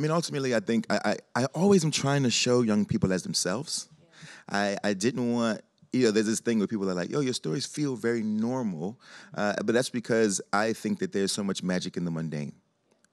I mean, ultimately, I think I, I, I always am trying to show young people as themselves. Yeah. I, I didn't want you know, there's this thing where people are like, yo, your stories feel very normal. Uh, but that's because I think that there's so much magic in the mundane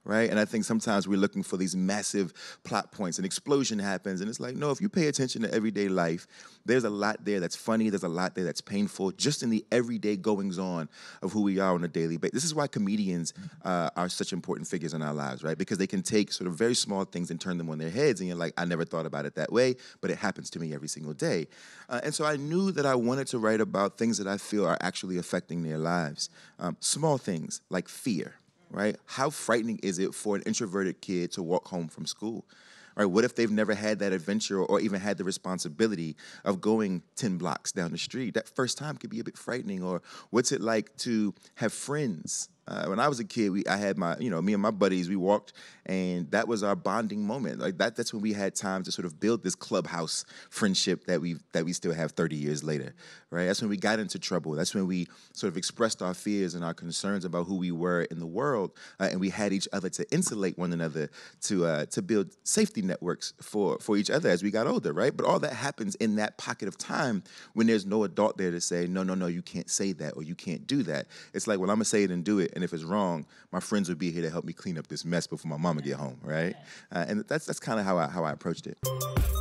right? And I think sometimes we're looking for these massive plot points. An explosion happens, and it's like, no, if you pay attention to everyday life, there's a lot there that's funny, there's a lot there that's painful, just in the everyday goings on of who we are on a daily basis. This is why comedians uh, are such important figures in our lives, right? Because they can take sort of very small things and turn them on their heads, and you're like, I never thought about it that way, but it happens to me every single day. Uh, and so I knew that I wanted to write about things that I feel are actually affecting their lives. Um, small things like fear right? How frightening is it for an introverted kid to walk home from school? Right? What if they've never had that adventure or even had the responsibility of going 10 blocks down the street? That first time could be a bit frightening. Or what's it like to have friends uh, when I was a kid, we I had my you know me and my buddies we walked, and that was our bonding moment. Like that that's when we had time to sort of build this clubhouse friendship that we that we still have 30 years later, right? That's when we got into trouble. That's when we sort of expressed our fears and our concerns about who we were in the world, uh, and we had each other to insulate one another to uh, to build safety networks for for each other as we got older, right? But all that happens in that pocket of time when there's no adult there to say no no no you can't say that or you can't do that. It's like well I'm gonna say it and do it and if it's wrong, my friends would be here to help me clean up this mess before my mama get home, right? Uh, and that's that's kind of how I how I approached it.